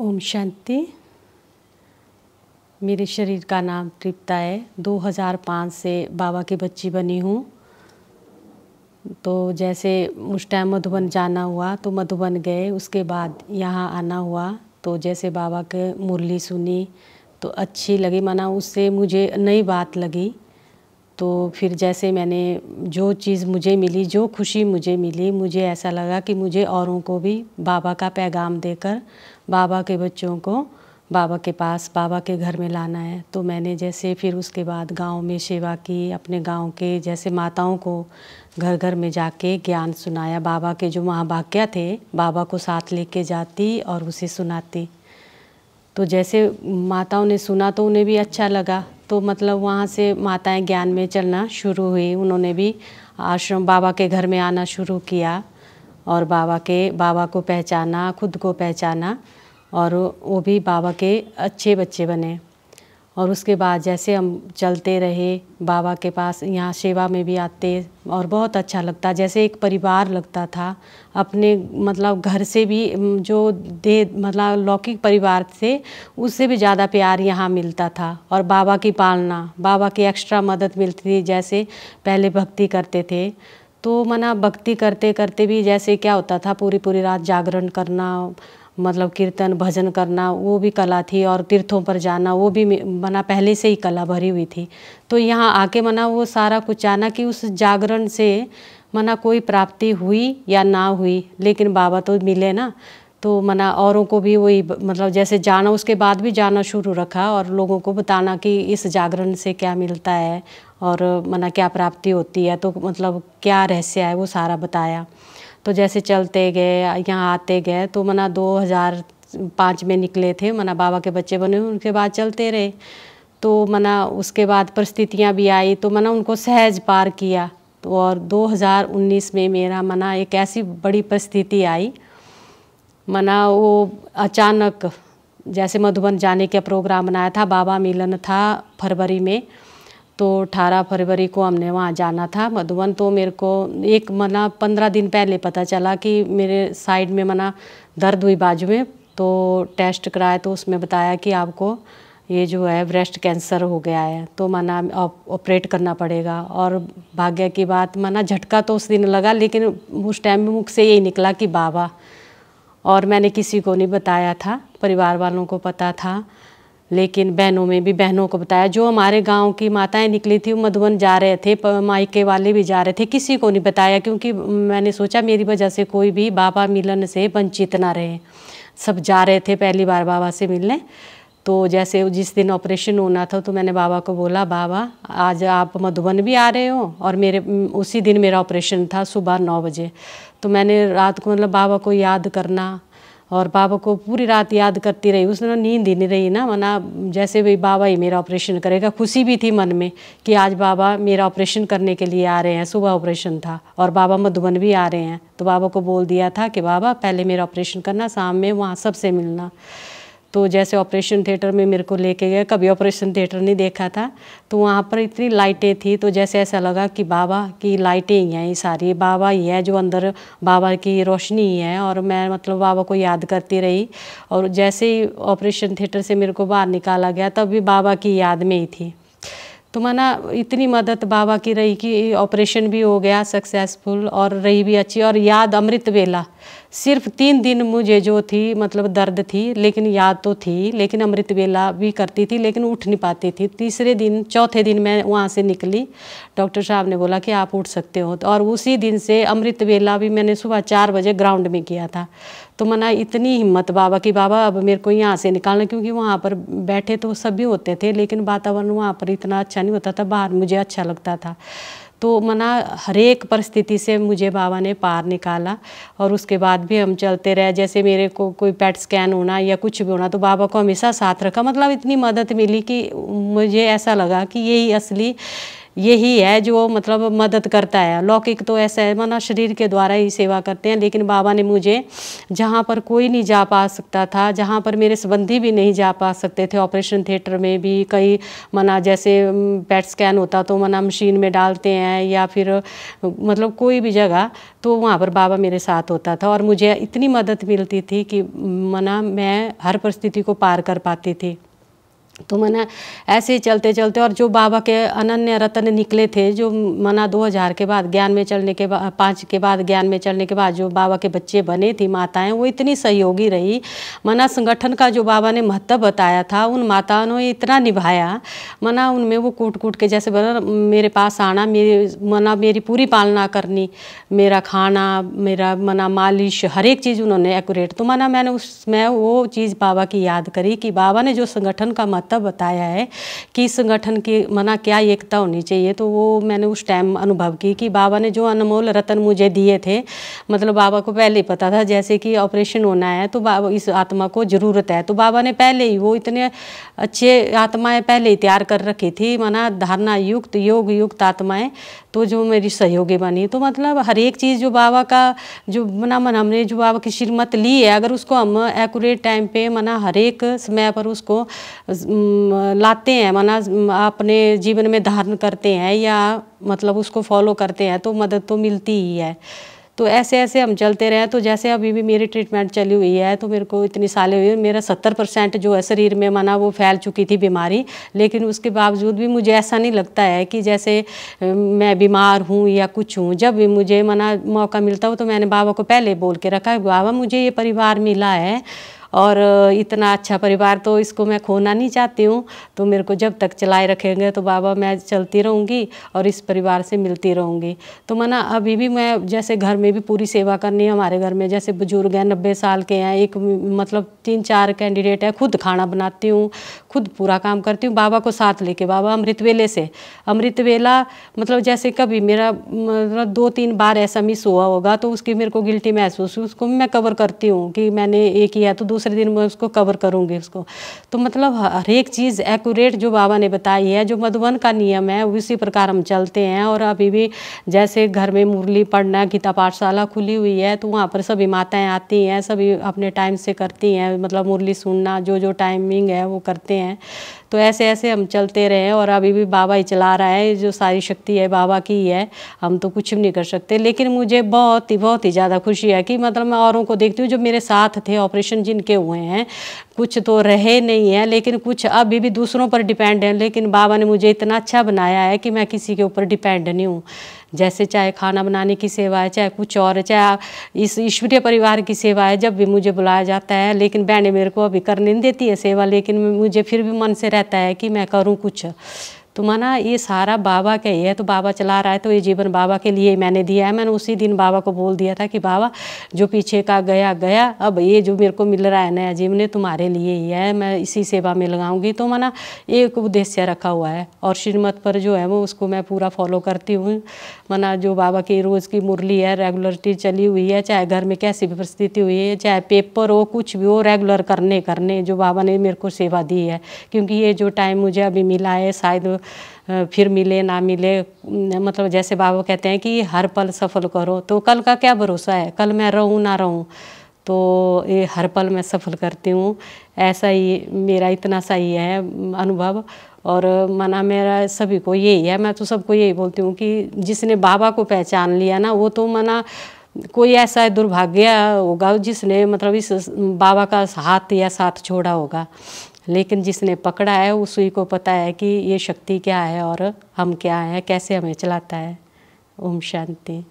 ओम शांति मेरे शरीर का नाम तृप्ता है 2005 से बाबा की बच्ची बनी हूँ तो जैसे उस टाइम मधुबन जाना हुआ तो मधुबन गए उसके बाद यहाँ आना हुआ तो जैसे बाबा के मुरली सुनी तो अच्छी लगी माना उससे मुझे नई बात लगी तो फिर जैसे मैंने जो चीज़ मुझे मिली जो खुशी मुझे मिली मुझे ऐसा लगा कि मुझे औरों को भी बाबा का पैगाम देकर बाबा के बच्चों को बाबा के पास बाबा के घर में लाना है तो मैंने जैसे फिर उसके बाद गांव में सेवा की अपने गांव के जैसे माताओं को घर घर में जाके ज्ञान सुनाया बाबा के जो महावाक्य थे बाबा को साथ लेके जाती और उसे सुनाती तो जैसे माताओं ने सुना तो उन्हें भी अच्छा लगा तो मतलब वहाँ से माताएं ज्ञान में चलना शुरू हुई उन्होंने भी आश्रम बाबा के घर में आना शुरू किया और बाबा के बाबा को पहचाना खुद को पहचाना और वो भी बाबा के अच्छे बच्चे बने और उसके बाद जैसे हम चलते रहे बाबा के पास यहाँ सेवा में भी आते और बहुत अच्छा लगता जैसे एक परिवार लगता था अपने मतलब घर से भी जो दे मतलब लौकिक परिवार से उससे भी ज़्यादा प्यार यहाँ मिलता था और बाबा की पालना बाबा की एक्स्ट्रा मदद मिलती थी जैसे पहले भक्ति करते थे तो मना भक्ति करते करते भी जैसे क्या होता था पूरी पूरी रात जागरण करना मतलब कीर्तन भजन करना वो भी कला थी और तीर्थों पर जाना वो भी मना पहले से ही कला भरी हुई थी तो यहाँ आके मना वो सारा कुछ जाना कि उस जागरण से मना कोई प्राप्ति हुई या ना हुई लेकिन बाबा तो मिले ना तो मना औरों को भी वही मतलब जैसे जाना उसके बाद भी जाना शुरू रखा और लोगों को बताना कि इस जागरण से क्या मिलता है और मना क्या प्राप्ति होती है तो मतलब क्या रहस्य है वो सारा बताया तो जैसे चलते गए यहाँ आते गए तो मना दो हज़ार पाँच में निकले थे मना बाबा के बच्चे बने उनके बाद चलते रहे तो मना उसके बाद परिस्थितियाँ भी आई तो मना उनको सहज पार किया तो और 2019 में मेरा मना एक ऐसी बड़ी परिस्थिति आई मना वो अचानक जैसे मधुबन जाने का प्रोग्राम बनाया था बाबा मिलन था फरवरी में तो 18 फरवरी को हमने वहाँ जाना था मधुबन तो मेरे को एक मना पंद्रह दिन पहले पता चला कि मेरे साइड में मना दर्द हुई बाजू में तो टेस्ट कराया तो उसमें बताया कि आपको ये जो है ब्रेस्ट कैंसर हो गया है तो माना ऑपरेट करना पड़ेगा और भाग्य की बात माना झटका तो उस दिन लगा लेकिन उस टाइम में मुख से यही निकला कि बाबा और मैंने किसी को नहीं बताया था परिवार वालों को पता था लेकिन बहनों में भी बहनों को बताया जो हमारे गांव की माताएं निकली थी मधुबन जा रहे थे मायके वाले भी जा रहे थे किसी को नहीं बताया क्योंकि मैंने सोचा मेरी वजह से कोई भी बाबा मिलन से वंचित ना रहे सब जा रहे थे पहली बार बाबा से मिलने तो जैसे जिस दिन ऑपरेशन होना था तो मैंने बाबा को बोला बाबा आज आप मधुबन भी आ रहे हो और मेरे उसी दिन मेरा ऑपरेशन था सुबह नौ बजे तो मैंने रात को मतलब बाबा को याद करना और बाबा को पूरी रात याद करती रही उसने नींद ही नहीं रही ना मना जैसे भी बाबा ही मेरा ऑपरेशन करेगा खुशी भी थी मन में कि आज बाबा मेरा ऑपरेशन करने के लिए आ रहे हैं सुबह ऑपरेशन था और बाबा मधुबन भी आ रहे हैं तो बाबा को बोल दिया था कि बाबा पहले मेरा ऑपरेशन करना शाम में वहाँ सबसे मिलना तो जैसे ऑपरेशन थिएटर में मेरे को लेके गए कभी ऑपरेशन थिएटर नहीं देखा था तो वहाँ पर इतनी लाइटें थी तो जैसे ऐसा लगा कि बाबा की लाइटें ही हैं ये सारी बाबा ही है जो अंदर बाबा की रोशनी ही है और मैं मतलब बाबा को याद करती रही और जैसे ही ऑपरेशन थिएटर से मेरे को बाहर निकाला गया तब भी बाबा की याद में ही थी तो माना इतनी मदद बाबा की रही कि ऑपरेशन भी हो गया सक्सेसफुल और रही भी अच्छी और याद अमृत वेला सिर्फ तीन दिन मुझे जो थी मतलब दर्द थी लेकिन याद तो थी लेकिन अमृत वेला भी करती थी लेकिन उठ नहीं पाती थी तीसरे दिन चौथे दिन मैं वहाँ से निकली डॉक्टर साहब ने बोला कि आप उठ सकते हो तो और उसी दिन से अमृत वेला भी मैंने सुबह चार बजे ग्राउंड में किया था तो मना इतनी हिम्मत बाबा की बाबा अब मेरे को यहाँ से निकालना क्योंकि वहाँ पर बैठे तो सभी होते थे लेकिन वातावरण वहाँ पर इतना अच्छा अच्छा नहीं होता था बाहर मुझे अच्छा लगता था तो मना हर एक परिस्थिति से मुझे बाबा ने पार निकाला और उसके बाद भी हम चलते रहे जैसे मेरे को कोई पेट स्कैन होना या कुछ भी होना तो बाबा को हमेशा साथ रखा मतलब इतनी मदद मिली कि मुझे ऐसा लगा कि यही असली यही है जो मतलब मदद करता है लौकिक तो ऐसा है माना शरीर के द्वारा ही सेवा करते हैं लेकिन बाबा ने मुझे जहाँ पर कोई नहीं जा पा सकता था जहाँ पर मेरे संबंधी भी नहीं जा पा सकते थे ऑपरेशन थिएटर में भी कई मना जैसे पेट स्कैन होता तो मना मशीन में डालते हैं या फिर मतलब कोई भी जगह तो वहाँ पर बाबा मेरे साथ होता था और मुझे इतनी मदद मिलती थी कि मना मैं हर परिस्थिति को पार कर पाती थी तो मना ऐसे ही चलते चलते और जो बाबा के अनन्य रतन निकले थे जो मना 2000 के बाद ज्ञान में चलने के बाद पाँच के बाद ज्ञान में चलने के बाद जो बाबा के बच्चे बने थी माताएं वो इतनी सहयोगी रही मना संगठन का जो बाबा ने महत्व बताया था उन माताओं ने इतना निभाया मना उनमें वो कूट कूट के जैसे बना मेरे पास आना मेरे मना मेरी पूरी पालना करनी मेरा खाना मेरा मना मालिश हर एक चीज़ उन्होंने एकूरेट तो मना मैंने उस मैं वो चीज़ बाबा की याद करी कि बाबा ने जो संगठन का महत्व रास्ता बताया है कि संगठन की मना क्या एकता होनी चाहिए तो वो मैंने उस टाइम अनुभव की कि बाबा ने जो अनमोल रतन मुझे दिए थे मतलब बाबा को पहले ही पता था जैसे कि ऑपरेशन होना है तो बाबा इस आत्मा को ज़रूरत है तो बाबा ने पहले ही वो इतने अच्छे आत्माएँ पहले ही तैयार कर रखी थी मना धारणा युक्त योग युक्त आत्माएँ तो जो मेरी सहयोगी बनी तो मतलब हर एक चीज़ जो बाबा का जो मना मन हमने जो बाबा की श्रीमत ली है अगर उसको हम एकूरेट टाइम पे मना हर एक समय पर उसको लाते हैं माना अपने जीवन में धारण करते हैं या मतलब उसको फॉलो करते हैं तो मदद तो मिलती ही है तो ऐसे ऐसे हम चलते रहे तो जैसे अभी भी मेरी ट्रीटमेंट चली हुई है तो मेरे को इतनी सालें हुई मेरा सत्तर परसेंट जो है शरीर में माना वो फैल चुकी थी बीमारी लेकिन उसके बावजूद भी मुझे ऐसा नहीं लगता है कि जैसे मैं बीमार हूँ या कुछ हूँ जब भी मुझे माना मौका मिलता हो तो मैंने बाबा को पहले बोल के रखा है बाबा मुझे ये परिवार मिला है और इतना अच्छा परिवार तो इसको मैं खोना नहीं चाहती हूँ तो मेरे को जब तक चलाए रखेंगे तो बाबा मैं चलती रहूँगी और इस परिवार से मिलती रहूँगी तो मना अभी भी मैं जैसे घर में भी पूरी सेवा करनी है हमारे घर में जैसे बुजुर्ग हैं नब्बे साल के हैं एक मतलब तीन चार कैंडिडेट हैं खुद खाना बनाती हूँ खुद पूरा काम करती हूँ बाबा को साथ लेके बाबा अमृत वेले से अमृत वेला मतलब जैसे कभी मेरा मतलब दो तीन बार ऐसा मिस हुआ होगा तो उसकी मेरे को गिल्टी महसूस हुई उसको मैं कवर करती हूँ कि मैंने एक किया तो दूसरा दूसरे दिन मैं उसको कवर करूँगी उसको तो मतलब हर एक चीज़ एक्यूरेट जो बाबा ने बताई है जो मधुबन का नियम है उसी प्रकार हम चलते हैं और अभी भी जैसे घर में मुरली पढ़ना गीता पाठशाला खुली हुई है तो वहाँ पर सभी माताएँ आती हैं सभी अपने टाइम से करती हैं मतलब मुरली सुनना जो जो टाइमिंग है वो करते हैं तो ऐसे ऐसे हम चलते रहे और अभी भी बाबा ही चला रहा है जो सारी शक्ति है बाबा की है हम तो कुछ भी नहीं कर सकते लेकिन मुझे बहुत ही बहुत ही ज़्यादा खुशी है कि मतलब मैं औरों को देखती हूँ जो मेरे साथ थे ऑपरेशन जिनके चुके हुए हैं कुछ तो रहे नहीं है लेकिन कुछ अभी भी दूसरों पर डिपेंड है लेकिन बाबा ने मुझे इतना अच्छा बनाया है कि मैं किसी के ऊपर डिपेंड नहीं हूँ जैसे चाहे खाना बनाने की सेवा है चाहे कुछ और चाहे इस ईश्वरीय परिवार की सेवा है जब भी मुझे बुलाया जाता है लेकिन बहने मेरे को अभी करने नहीं देती है सेवा लेकिन मुझे फिर भी मन से रहता है कि मैं करूँ कुछ तो माना ये सारा बाबा का ही है तो बाबा चला रहा है तो ये जीवन बाबा के लिए ही मैंने दिया है मैंने उसी दिन बाबा को बोल दिया था कि बाबा जो पीछे का गया गया अब ये जो मेरे को मिल रहा है नया जीवन तुम्हारे लिए ही है मैं इसी सेवा में लगाऊंगी तो माना एक उद्देश्य रखा हुआ है और श्रीमत पर जो है वो उसको मैं पूरा फॉलो करती हूँ माना जो बाबा की रोज़ की मुरली है रेगुलरिटी चली हुई है चाहे घर में कैसी भी परिस्थिति हुई है चाहे पेपर हो कुछ भी हो रेगुलर करने करने जो बाबा ने मेरे को सेवा दी है क्योंकि ये जो टाइम मुझे अभी मिला है शायद फिर मिले ना मिले मतलब जैसे बाबा कहते हैं कि हर पल सफल करो तो कल का क्या भरोसा है कल मैं रहूँ ना रहूँ तो ये हर पल मैं सफल करती हूँ ऐसा ही मेरा इतना सा ही है अनुभव और मना मेरा सभी को यही है मैं तो सबको यही बोलती हूँ कि जिसने बाबा को पहचान लिया ना वो तो मना कोई ऐसा दुर्भाग्य होगा जिसने मतलब इस बाबा का साथ या साथ छोड़ा होगा लेकिन जिसने पकड़ा है उसी को पता है कि ये शक्ति क्या है और हम क्या हैं कैसे हमें चलाता है ओम शांति